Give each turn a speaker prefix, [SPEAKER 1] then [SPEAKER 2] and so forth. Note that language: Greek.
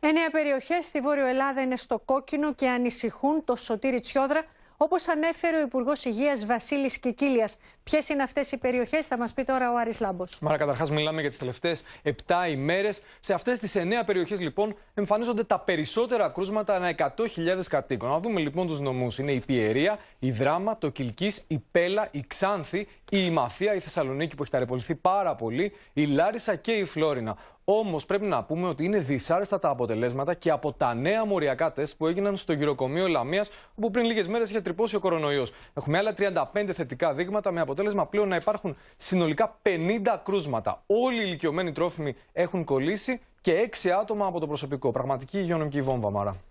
[SPEAKER 1] Εννέα περιοχές στη Βόρειο Ελλάδα είναι στο κόκκινο και ανησυχούν το σωτήρι Τσιόδρα, όπως ανέφερε ο Υπουργός Υγείας Βασίλης Κικίλιας. Ποιες είναι αυτές οι περιοχές, θα μας πει τώρα ο Άρης Λάμπος. Μάρα,
[SPEAKER 2] καταρχάς, μιλάμε για τις τελευταίες 7 ημέρες. Σε αυτές τις 9 περιοχές, λοιπόν, εμφανίζονται τα περισσότερα κρούσματα ανά 100.000 κατοίκων. Να δούμε λοιπόν τους νομούς. Είναι η Πιερία, η Δράμα, το Κυλκής, η Πέλα, η Ξάνθη, η Μαθία, η Θεσσαλονίκη που έχει ταρεπολυθεί πάρα πολύ, η Λάρισα και η Φλόρινα. Όμως πρέπει να πούμε ότι είναι δυσάρεστα τα αποτελέσματα και από τα νέα μοριακά τεστ που έγιναν στο γυροκομείο Λαμίας, όπου πριν λίγες μέρες είχε τρυπώσει ο κορονοϊός. Έχουμε άλλα 35 θετικά δείγματα, με αποτέλεσμα πλέον να υπάρχουν συνολικά 50 κρούσματα. Όλοι οι ηλικιωμένοι τρόφιμοι έχουν κολλήσει και 6 άτομα από το προσωπικό. Πραγματική υγειονομική βόμβα, Μάρα.